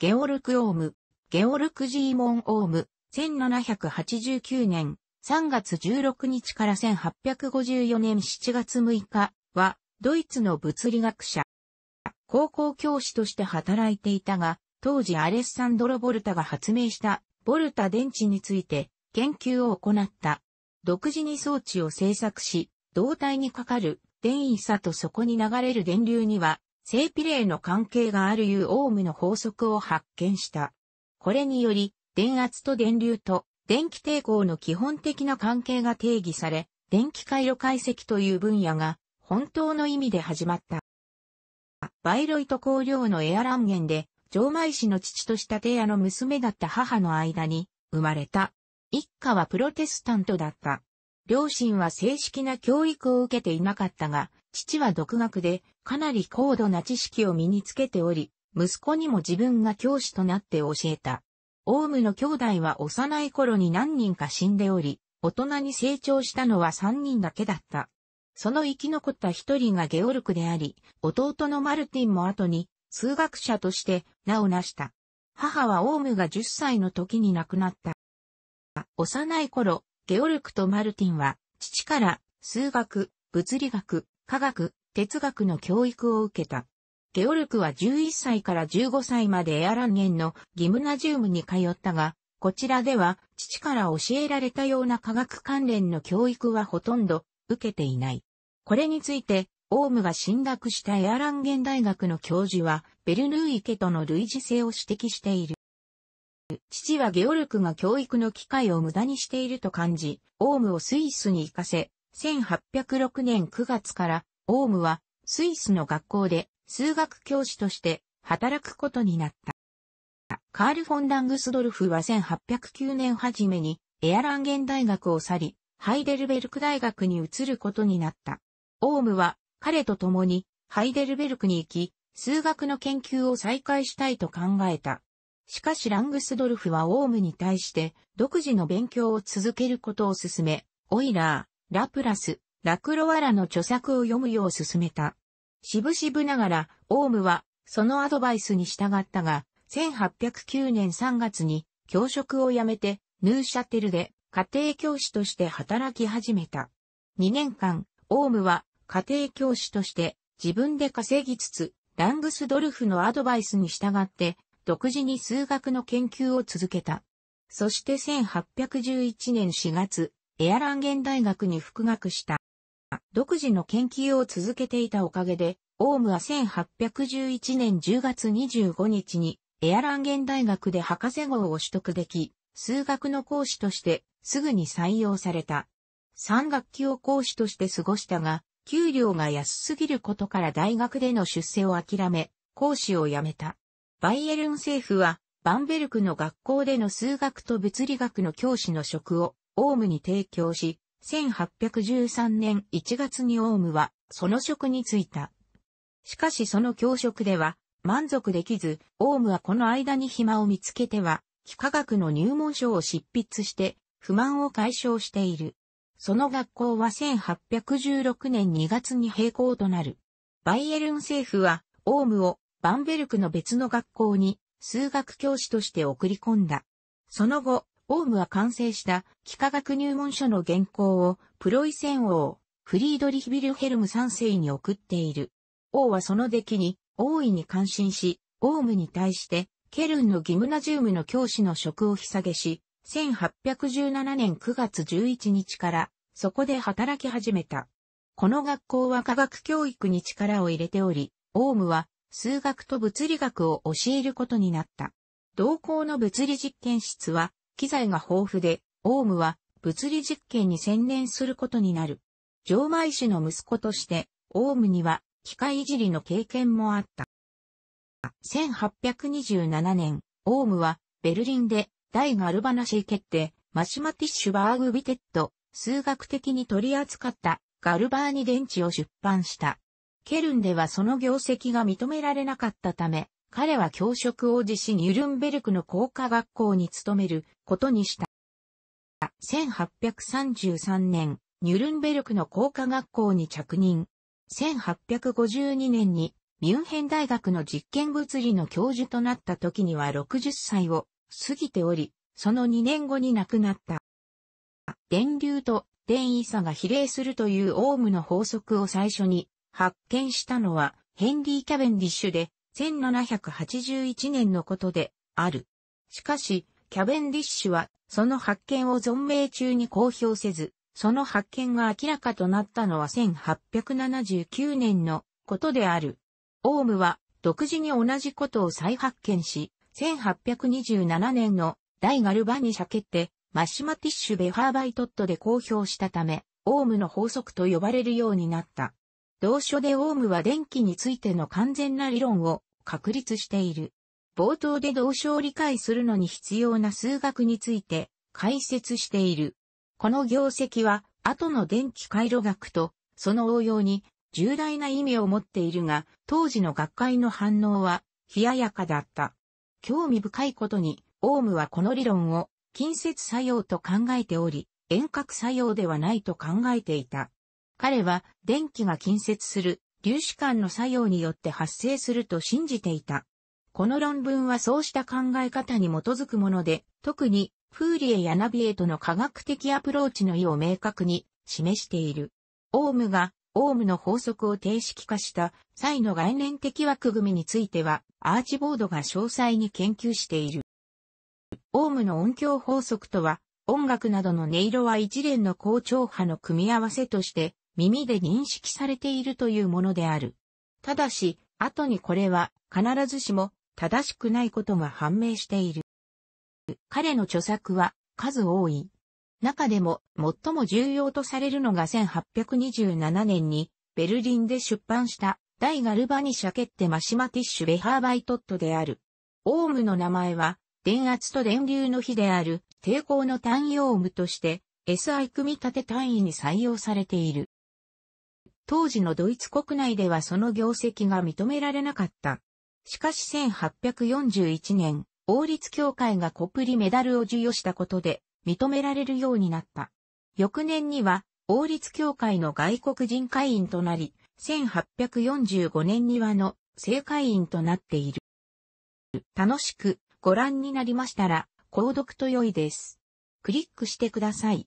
ゲオルク・オーム、ゲオルク・ジーモン・オーム、1789年3月16日から1854年7月6日は、ドイツの物理学者。高校教師として働いていたが、当時アレッサンドロ・ボルタが発明したボルタ電池について研究を行った。独自に装置を製作し、胴体にかかる電位差とそこに流れる電流には正比例の関係があるいうオームの法則を発見した。これにより、電圧と電流と電気抵抗の基本的な関係が定義され、電気回路解析という分野が本当の意味で始まった。バイロイト工業のエアランゲンで、城前氏の父としたテアの娘だった母の間に生まれた。一家はプロテスタントだった。両親は正式な教育を受けていなかったが、父は独学でかなり高度な知識を身につけており、息子にも自分が教師となって教えた。オウムの兄弟は幼い頃に何人か死んでおり、大人に成長したのは3人だけだった。その生き残った一人がゲオルクであり、弟のマルティンも後に数学者として名を成した。母はオウムが10歳の時に亡くなった。幼い頃、ゲオルクとマルティンは、父から数学、物理学、科学、哲学の教育を受けた。ゲオルクは11歳から15歳までエアランゲンのギムナジウムに通ったが、こちらでは父から教えられたような科学関連の教育はほとんど受けていない。これについて、オウムが進学したエアランゲン大学の教授は、ベルヌーイ家との類似性を指摘している。父はゲオルクが教育の機会を無駄にしていると感じ、オウムをスイスに行かせ、1806年9月からオウムはスイスの学校で数学教師として働くことになった。カール・フォン・ラングスドルフは1809年初めにエアランゲン大学を去り、ハイデルベルク大学に移ることになった。オウムは彼と共にハイデルベルクに行き、数学の研究を再開したいと考えた。しかしラングスドルフはオウムに対して独自の勉強を続けることを勧め、オイラー、ラプラス、ラクロワラの著作を読むよう勧めた。しぶしぶながら、オウムは、そのアドバイスに従ったが、1809年3月に、教職を辞めて、ヌーシャテルで、家庭教師として働き始めた。2年間、オウムは、家庭教師として、自分で稼ぎつつ、ラングスドルフのアドバイスに従って、独自に数学の研究を続けた。そして1811年4月、エアランゲン大学に復学した。独自の研究を続けていたおかげで、オウムは1811年10月25日にエアランゲン大学で博士号を取得でき、数学の講師としてすぐに採用された。三学期を講師として過ごしたが、給料が安すぎることから大学での出世を諦め、講師を辞めた。バイエルン政府は、バンベルクの学校での数学と物理学の教師の職を、オウムに提供し、1813年1月にオウムは、その職に就いた。しかしその教職では、満足できず、オウムはこの間に暇を見つけては、幾何学の入門書を執筆して、不満を解消している。その学校は1816年2月に閉校となる。バイエルン政府は、オウムをバンベルクの別の学校に数学教師として送り込んだ。その後、オウムは完成した幾何学入門書の原稿をプロイセン王、フリードリヒ・ビルヘルム3世に送っている。王はその出来に大いに感心し、オウムに対してケルンのギムナジウムの教師の職を引げし、1817年9月11日からそこで働き始めた。この学校は科学教育に力を入れており、オウムは数学と物理学を教えることになった。同校の物理実験室は、機材が豊富で、オウムは物理実験に専念することになる。錠前氏の息子として、オウムには機械いじりの経験もあった。1827年、オウムはベルリンで大ガルバナシー決定、マシマティッシュバーグビテッド、数学的に取り扱ったガルバーニ電池を出版した。ケルンではその業績が認められなかったため、彼は教職を辞しニュルンベルクの工科学校に勤めることにした。1833年、ニュルンベルクの工科学校に着任。1852年にミュンヘン大学の実験物理の教授となった時には60歳を過ぎており、その2年後に亡くなった。電流と電位差が比例するというオームの法則を最初に発見したのはヘンリー・キャベンディッシュで1781年のことである。しかし、キャベンディッシュはその発見を存命中に公表せず、その発見が明らかとなったのは1879年のことである。オウムは独自に同じことを再発見し、1827年の大ガルバに避けて、マシマティッシュ・ベハーバイトットで公表したため、オウムの法則と呼ばれるようになった。同書でオウムは電気についての完全な理論を確立している。冒頭で同書を理解するのに必要な数学について解説している。この業績は後の電気回路学とその応用に重大な意味を持っているが、当時の学会の反応は冷ややかだった。興味深いことに、オウムはこの理論を近接作用と考えており、遠隔作用ではないと考えていた。彼は電気が近接する粒子間の作用によって発生すると信じていた。この論文はそうした考え方に基づくもので、特にフーリエやナビエとの科学的アプローチの意を明確に示している。オウムがオウムの法則を定式化した際の概念的枠組みについては、アーチボードが詳細に研究している。オウムの音響法則とは、音楽などの音色は一連の高調波の組み合わせとして耳で認識されているというものである。ただし、後にこれは必ずしも正しくないことが判明している。彼の著作は数多い。中でも最も重要とされるのが1827年にベルリンで出版した大ガルバニシャケッテマシマティッシュベハーバイトットである。オウムの名前は電圧と電流の比である抵抗の単位オウムとして SI 組み立て単位に採用されている。当時のドイツ国内ではその業績が認められなかった。しかし1841年、王立協会がコプリメダルを授与したことで認められるようになった。翌年には、王立協会の外国人会員となり、1845年にはの正会員となっている。楽しくご覧になりましたら、購読と良いです。クリックしてください。